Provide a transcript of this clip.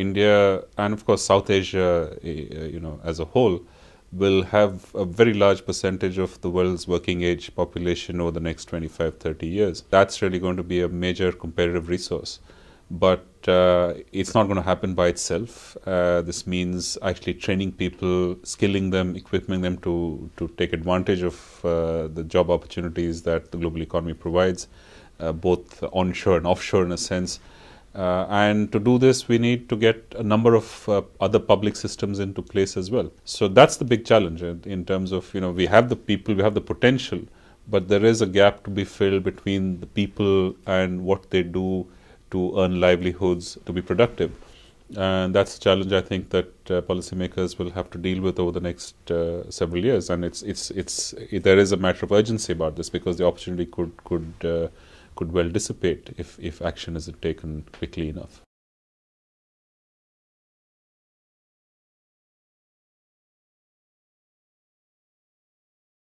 India and of course South Asia, eh, eh, you know, as a whole, will have a very large percentage of the world's working age population over the next 25, 30 years. That's really going to be a major competitive resource. But uh, it's not going to happen by itself. Uh, this means actually training people, skilling them, equipping them to, to take advantage of uh, the job opportunities that the global economy provides, uh, both onshore and offshore in a sense. Uh, and to do this, we need to get a number of uh, other public systems into place as well. So that's the big challenge in terms of, you know, we have the people, we have the potential, but there is a gap to be filled between the people and what they do to earn livelihoods, to be productive. And that's a challenge I think that uh, policymakers will have to deal with over the next uh, several years. And it's, it's, it's, it, there is a matter of urgency about this because the opportunity could, could uh, could well dissipate if, if action isn't taken quickly enough.